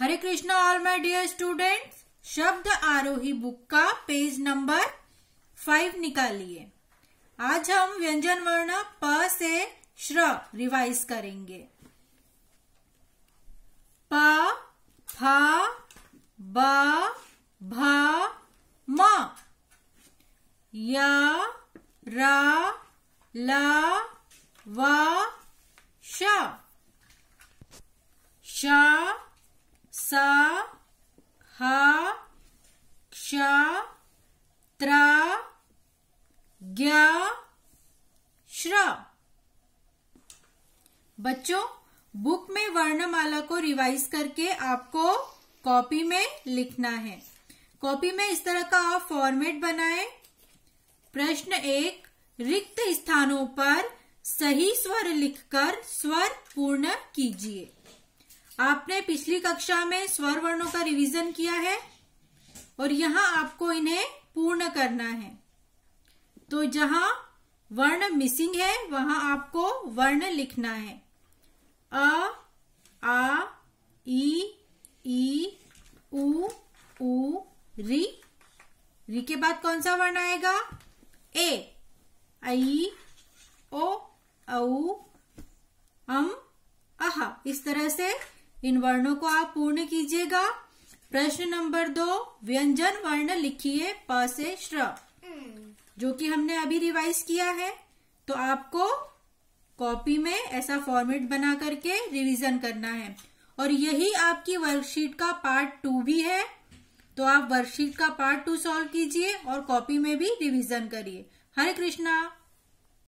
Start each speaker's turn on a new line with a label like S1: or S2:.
S1: Hare Krishna all my dear students शब्द Aarohi book का page number five निकालिए आज हम व्यंजन वर्ण प से श्र रिवाइज करेंगे
S2: प फ ब भ म या रा ला व श शा त्र ज्ञ श्र
S1: बच्चों बुक में वर्णमाला को रिवाइज करके आपको कॉपी में लिखना है कॉपी में इस तरह का आप फॉर्मेट बनाएं प्रश्न एक रिक्त स्थानों पर सही स्वर लिखकर स्वर पूर्ण कीजिए आपने पिछली कक्षा में स्वर वर्णों का रिवीजन किया है और यहां आपको इन्हें पूर्ण करना है तो जहां वर्ण मिसिंग है वहां आपको वर्ण लिखना है अ आ ई ई उ उ री री के बाद कौन सा वर्ण आएगा ए आई ओ औ अम अह इस तरह से इन वर्णों को आप पूर्ण कीजिएगा प्रश्न नंबर दो व्यंजन वर्ण लिखिए प से श्र जो कि हमने अभी रिवाइज किया है तो आपको कॉपी में ऐसा फॉर्मेट बना करके रिवीजन करना है और यही आपकी वर्कशीट का पार्ट टू भी है तो आप वर्कशीट का पार्ट टू सॉल्व कीजिए और कॉपी में भी रिवीजन करिए हरे कृष्णा